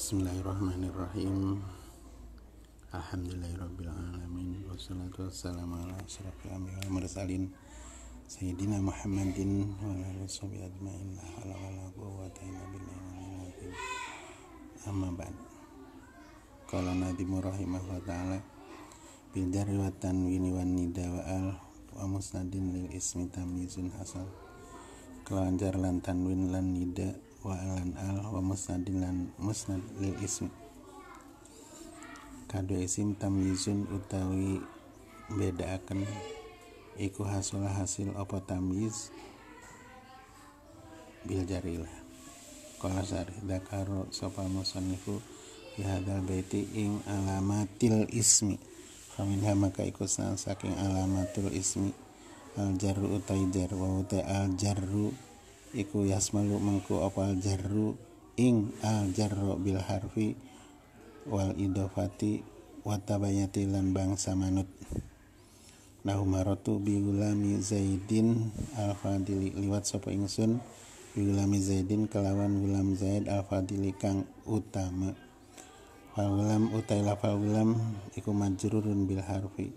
Bismillahirrahmanirrahim Alhamdulillahirrahmanirrahim Wassalatu wassalamu ala asrafil amri wabarakatuh. mursalin Sayyidina Muhammadin wa ala la wa la quwwata illa billahi Amma ba'd Qala nadimu rahimahullah ta'ala bil wa tanwini nida wa al wa musnadin lil ismi tamizun hasal Kelanjar lan tanwin lan nida wa alan al wa lan musnad lil ism kado isim tamyizun utawi akan iku hasil hasil apa tamyiz bil jarilah kala sari dakaro sapa musanifu fi hadal baiti ing alamatil ismi faminha maka iku saking alamatul ismi al jaru utai jar wa utai al jaru iku yasmalu mengku apal jarru ing al jarro bil harfi wal idofati watabayati lan bangsa manut nahumarotu biulami zaidin al fadili liwat sopo ingsun biulami zaidin kelawan gulam zaid al fadili kang utama fal gulam utai lafal gulam iku majrurun bil harfi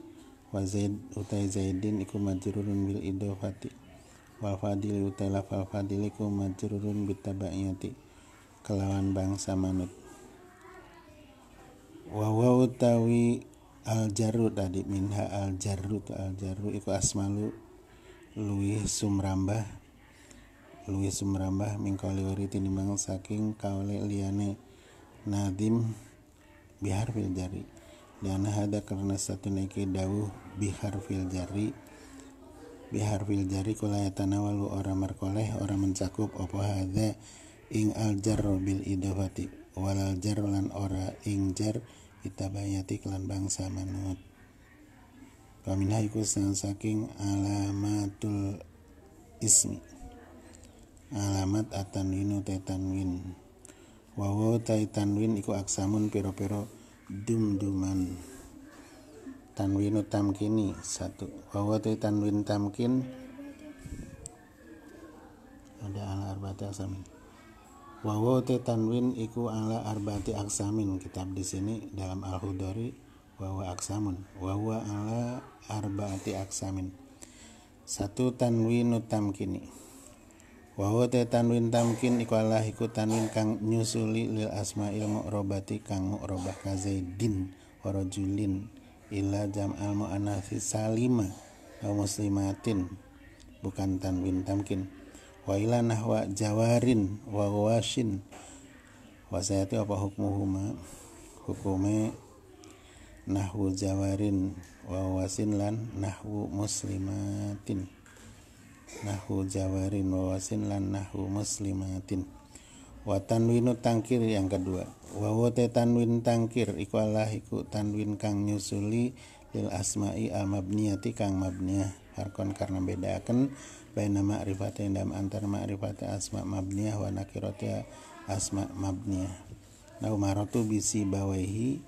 wa zaid utai zaidin iku majrurun bil idofati wal fadil utaila fal fadiliku majrurun bitabaiyati kelawan bangsa manut wa wa utawi al jarru tadi minha al jaru al jarru iku asmalu luwi sumrambah luwi sumrambah mingkali wari tinimbang saking kaule liyane nadim bihar fil jari dan hada karena satu neki dawuh bihar fil jari biharfil jari kula yatanawalu ora merkoleh ora mencakup opo hadza ing al jarro bil idafati walal jarro lan ora ing jar bayati klan bangsa manut Paminah iku saking alamatul ismi Alamat atanwinu tetanwin Wawo taitanwin iku aksamun pero-pero dum-duman tanwinu tamkini satu bahwa itu tanwin tamkin ada ala arbati aksamin bahwa itu tanwin iku ala arbati aksamin kitab di sini dalam al hudori bahwa aksamun bahwa ala arbati aksamin satu tanwinu tamkini bahwa te tanwin tamkin iku ala iku tanwin kang nyusuli lil asma ilmu robati kang mu'robah kazaidin Julin, jam al mu'anatsi salima au muslimatin bukan tanwin tamkin wa ila nahwa jawarin wa washin wa sayati apa hukmuhuma hukume nahwu jawarin wa wasin lan nahwu muslimatin nahwu jawarin wa wasin lan nahwu muslimatin wa tanwinu tangkir yang kedua wa wote tanwin tangkir iku Allah iku tanwin kang nyusuli lil asma'i al mabniyati kang mabniyah harkon karena bedakan baina yang dalam antar ma'rifat asma mabniyah wa nakirati asma mabniyah nah umaratu bisi bawaihi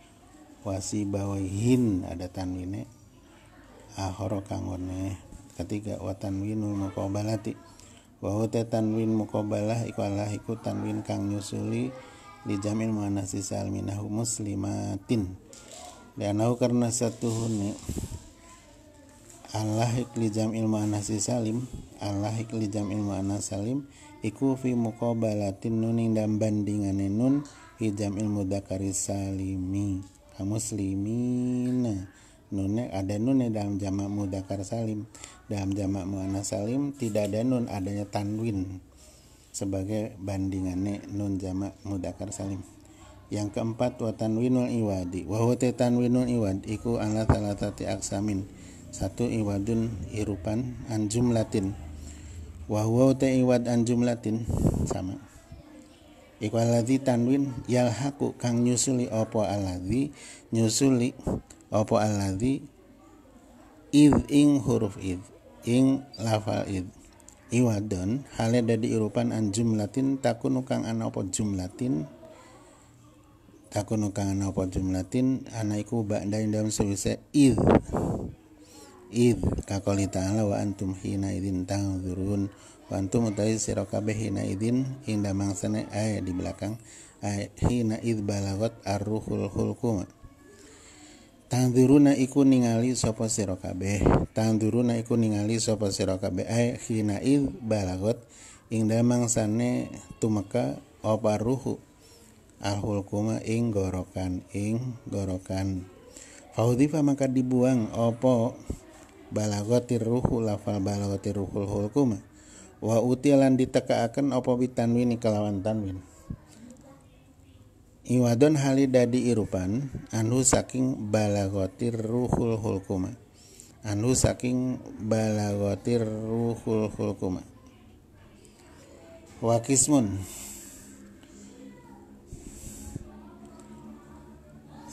wasi bawaihin ada tanwinnya ahoro kang ketiga wa tanwinu muqabalati bahwa te tanwin mukobalah iku Allah iku tanwin kang nyusuli dijamin jamil sisa salminahu muslimatin danahu karena satu huni Allah ikli ilmu anasi salim Allah ikli ilmu anasi salim iku fi muqabalatin nuning dan bandingane nun hijam muda dakari salimi kamuslimina nunek ada nunek dalam jamak mudakar salim dalam jamak muannas salim tidak ada nun, adanya tanwin sebagai bandingannya nun jamak mudakar salim. Yang keempat wa tanwinul iwadi. Wa huwa tanwinul iwad iku ala talatati aksamin. Satu iwadun irupan an jumlatin. Wa huwa iwad an latin sama. Iku aladzi tanwin yalhaku kang nyusuli opo aladzi nyusuli opo aladzi id ing huruf id ing lafal id iwadon hale dadi irupan an jumlatin takunu kang ana apa jumlatin takunu kang ana apa jumlatin ana iku ba'da ing dalam sewise id id kakoli ta'ala wa antum hina idin tangzurun wa antum utai sira hina idin ing mangsane ay di belakang ay hina id balawat arruhul hulkum Tanduruna iku ningali sapa sira kabeh. Tanduruna iku ningali sapa sira kabeh ai il balagot ing sane tumeka apa ruhu kuma ing gorokan ing gorokan faudhifa maka dibuang opo balagotir ruhu lafal balagotir ruhul hulkuma wa utilan ditekaaken apa bitanwin kelawan tanwin Iwadon dadi irupan anu saking balagotir ruhul hulkuma anu saking balagotir ruhul hulkuma wakismun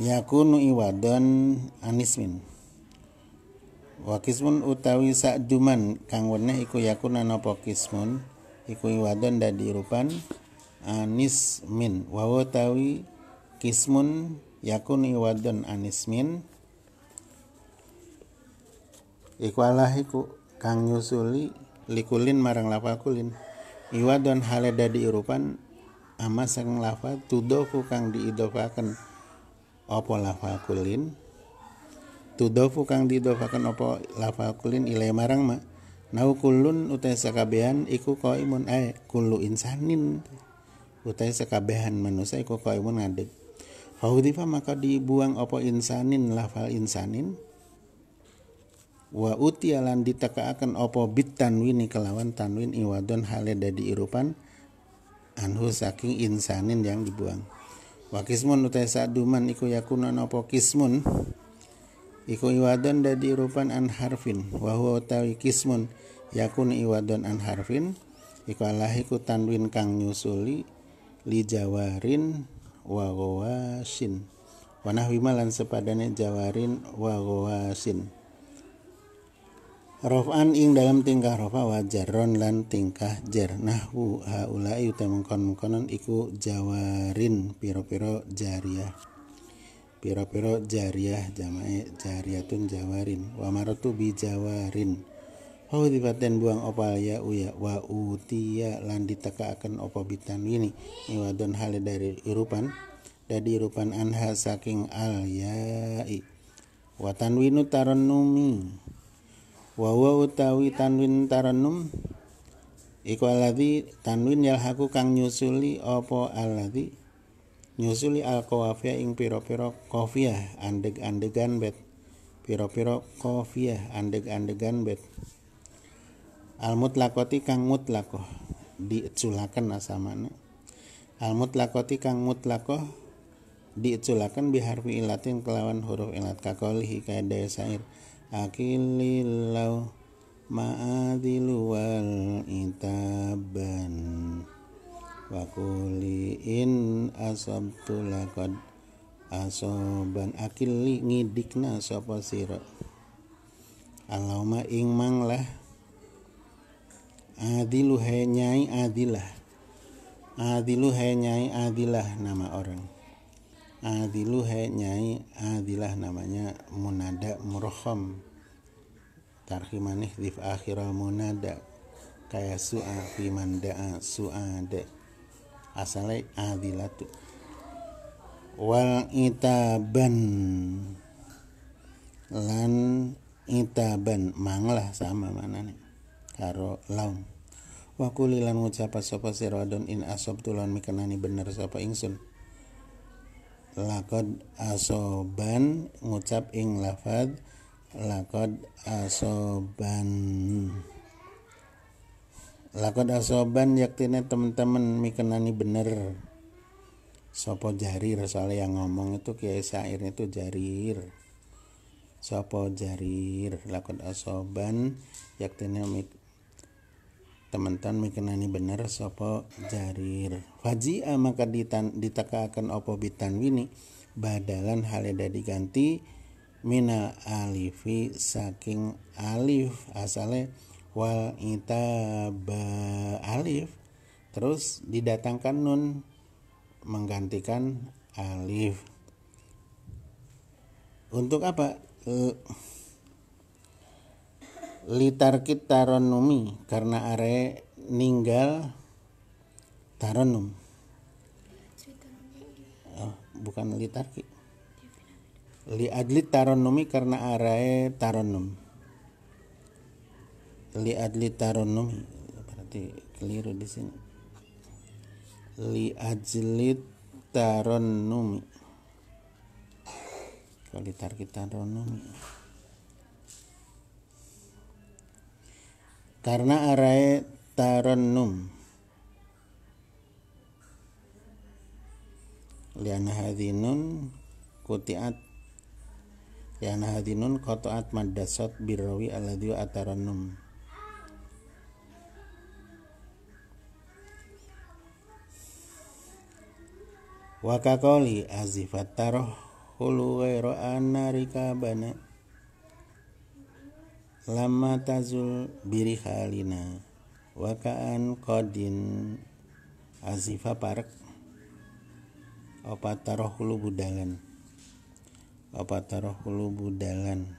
yakunu iwadon anismin wakismun utawi sakduman kang weneh iku yakun ana kismun iku iwadon dadi irupan anis min tawi kismun yakuni wadon anis min ikwalah iku kang nyusuli likulin marang lafal kulin iwadon hale dadi irupan ama sang lafal tudofu kang diidofaken opo lafal kulin tudofu kang diidofaken opo lafal kulin ilai marang ma nau kulun utai sakabian iku koimun ae kulu insanin utai sekabehan manusia iku kaimun ngadeg Fahudifa maka dibuang opo insanin lafal insanin wa utialan akan opo bit tanwin kelawan tanwin iwadon hale dadi irupan anhu saking insanin yang dibuang wa kismun utai saduman iku yakunan opo kismun iku iwadon dadi irupan an harfin wa huwa utawi kismun yakun iwadon an harfin iku alahiku tanwin kang nyusuli lijawarin wa gawasin wa nahwi sepadane jawarin wa gawasin Rofan ing dalam tingkah rofa wa jarron lan tingkah jer nahwu haulai uta mengkon iku jawarin piro-piro jariah piro-piro jariah jamae jariatun jawarin wa maratu bi jawarin Fawdibaten buang opa ya uya wa utia ya, lan opa bitan ini iwadon hale dari irupan dari irupan anha saking al ya i watan winu taranumi wa wa utawi tanwin taranum iku aladi tanwin yalhaku kang nyusuli opo aladi nyusuli al kawafia ing piro-piro kofiah andeg-andegan bet piro-piro kofiah andeg-andegan bet al mutlakoti kang mutlakoh dieculakan asamana al mutlakoti kang mutlakoh dieculakan biharfi ilatin kelawan huruf ilat kakoli hikayat daya sair. akililau ma'adilu wal itaban wakuliin kuli in asabtu lakad asoban akili ngidikna sapa sira alauma ing manglah Adilu he Nyai Adilah. Adilu he Nyai Adilah nama orang. Adilu he Nyai Adilah namanya munada murham. Tarhimanih dif akhirah munada. Kayak su'a fi manda'a su'ade. Asale adilatu. Wal itaban lan itaban manglah sama mana nih karo laung Waku lilan ngucapa sopa sirwadun in asob tulan mikenani bener sopa ingsun. Lakod asoban ngucap ing lafad lakod asoban. Lakod asoban yaktine temen temen mikenani bener. Sopo jarir soalnya yang ngomong itu kiai syair itu jarir. Sopo jarir lakod asoban yaktine teman-teman mungkin nani benar sopo jarir fajia maka ditan ditekakan opo bitan wini badalan haleda diganti mina alifi saking alif asale wal ba alif terus didatangkan nun menggantikan alif untuk apa litarkit taronumi karena are ninggal taronum oh, bukan litarki li adli taronumi karena are taronum li adli taronumi berarti keliru di sini li ajli taronumi kalau litarkit taronumi karena arai tarannum liana hadinun kutiat liana hadinun kotoat madasot birawi aladhi atarannum wakakoli azifat taroh hulu gairo anarika bana lama tazul biri halina wakaan kodin azifa park opatarohulu budalan opatarohulu budalan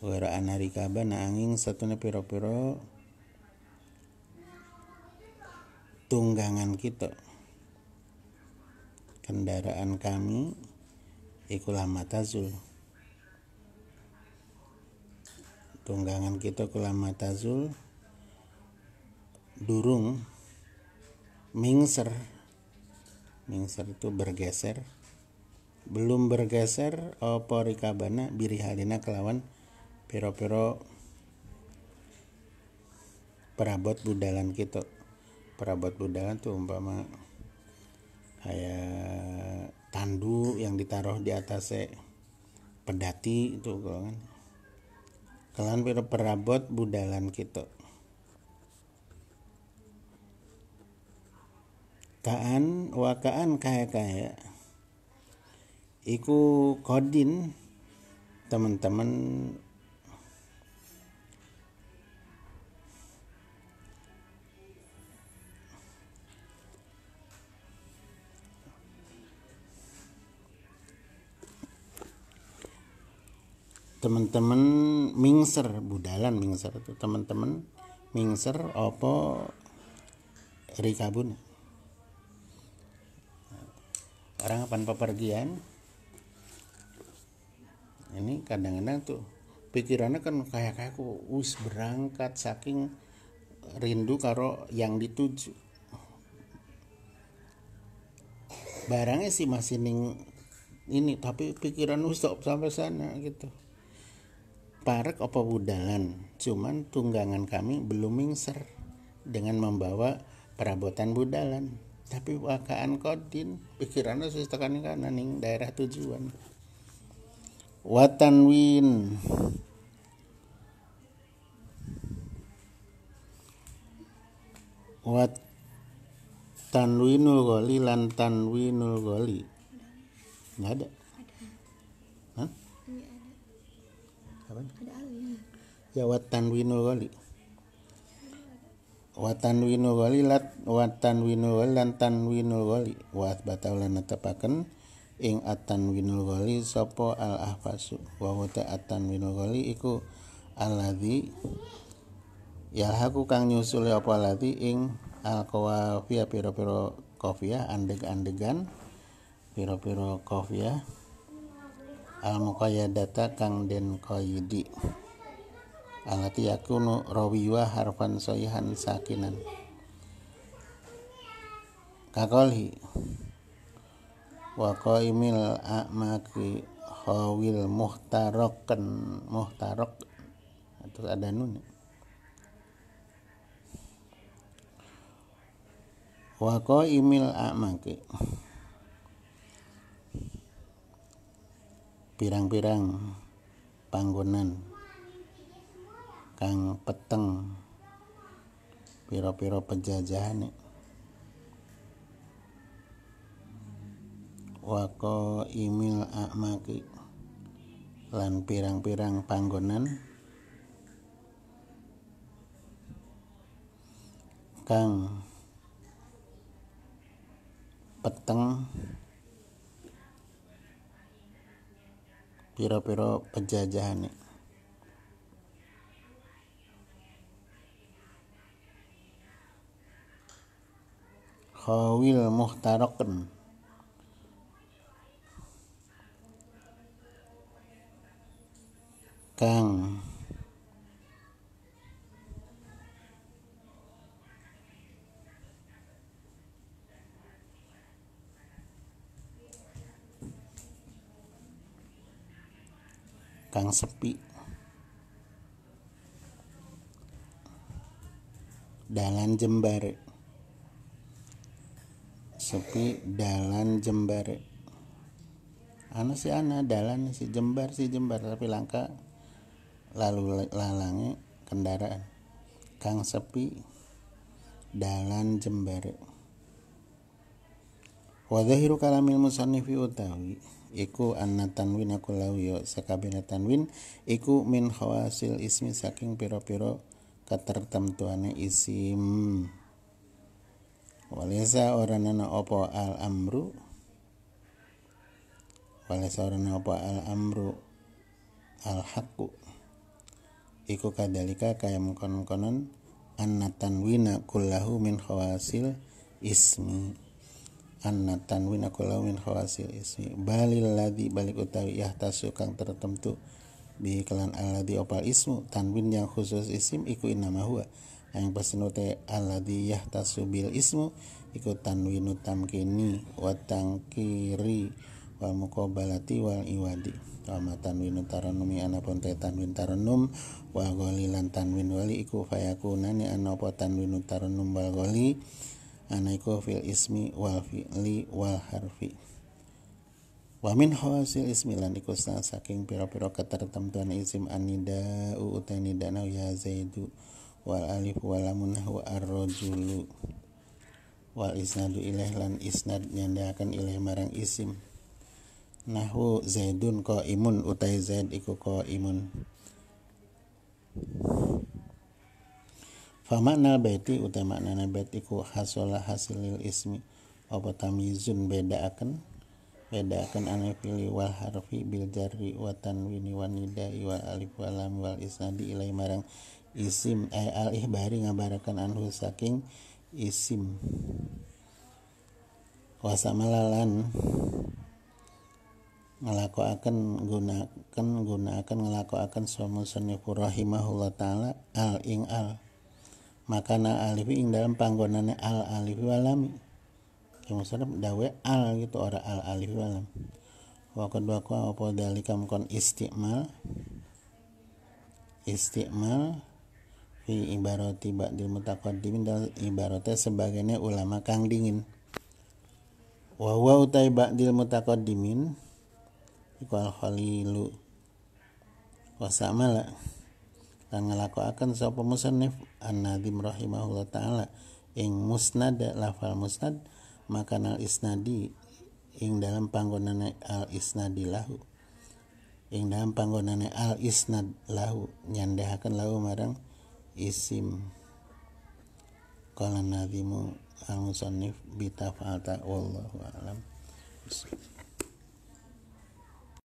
wera anarikaba naanging satune piro-piro tunggangan kita kendaraan kami ikulama matazul tazul tunggangan kita lama tazul durung mingser mingser itu bergeser belum bergeser opo rikabana birihalina kelawan pero pero perabot budalan kita perabot budalan tuh umpama kayak tandu yang ditaruh di atas pedati itu kan kelan pira perabot budalan kita kaan wakaan kaya kaya iku kodin teman-teman teman-teman mingser budalan mingser itu teman-teman mingser opo rikabun orang apa pepergian ini kadang-kadang tuh pikirannya kan kayak kayak aku us berangkat saking rindu karo yang dituju barangnya sih masih ning ini tapi pikiran us sampai sana gitu parek apa budalan cuman tunggangan kami belum mingser dengan membawa perabotan budalan tapi wakaan kodin pikirannya sudah tekan kanan daerah tujuan watanwin wat tanwinul goli lan tanwinul goli nggak ada Iya. Ya watan wino goli. Watan wino goli lat watan winul ghali lan tan winul ghali. wat asbata netepaken ing atan wino goli sopo al ahfasu. Wa atan wino goli iku ya aku kang nyusul apa alladzi ing al kawafia piro piro kofia andeg-andegan piro piro kofia al anu muqayyadata kang den qayyidi alati yakunu rawiwa harfan soihan sakinan kakolhi wa qaimil amaki khawil muhtarokan muhtarok itu ada nun wa qaimil amaki pirang-pirang panggonan kang peteng piro-piro penjajahan wako imil akmaki lan pirang-pirang panggonan kang peteng piro-piro penjajahan nih khawil muhtaroken kang kang sepi dalan jembar sepi dalan jembar anu si ana dalan si jembar si jembar tapi langka lalu lalangnya kendaraan kang sepi dalan jembar wa dhahiru kalamil musannifi utawi iku anna tanwin aku lau yo sakabina tanwin iku min khawasil ismi saking piro-piro pira katertemtuane isim walesa orang nana opo al amru walesa orang opo al amru al haku iku kadalika kaya mengkon konon anna aku lau min khawasil ismi anna tanwin aku lawin khawasil ismi balil ladhi balik utawi yahtasu kang tertentu bi kelan aladi opal ismu tanwin yang khusus isim iku innama huwa yang pesenote nute alladhi yahtasu bil ismu iku tanwinu tamkini wa kiri wal mukobalati wal iwadi sama tanwin tanwinu taranumi anapun te tanwin taranum wa goli lan tanwin wali iku fayakunani anapun tanwinu taranum wa goli anaiku fil ismi wal fi'li wal harfi wa min hawasil ismi lan iku saking pira-pira ketertentuan isim anida utani danau ya zaidu wal alif wal lamun nahwa ar-rajulu wal isnadu ilaih lan isnad nyandakan ilaih marang isim nahwu zaidun ko imun utai zaid iku ko imun Famakna baiti utai maknana bait ku hasala hasilil ismi apa akan beda akan ane pilih wal harfi bil jari watan wini wanida nidai alif walam wal isnadi ilai marang isim ay eh, al ihbari ngabarakan anhu saking isim wasamalalan akan gunakan gunakan ngelakoaken suamu senifu rahimahullah ta'ala al ing al makana alifi ing dalam panggonane al alifi walam yang maksudnya dawe al gitu ora al alifi Waktu dua ku apa dalikam kon istiqmal istiqmal fi ibarati ba'dil mutaqaddimin dan ibaratnya sebagainya ulama kang dingin wa di utai ba'dil mutaqaddimin iku al khalilu wa samala lan ngelakuakan sapa musannif an-nadim rahimahullah taala ing musnad lafal musnad maka al isnadi ing dalam panggonan al isnadi lahu ing dalam panggonan al isnad lahu nyandahaken lahu marang isim qala nadimu al musannif bitafa'ata wallahu alam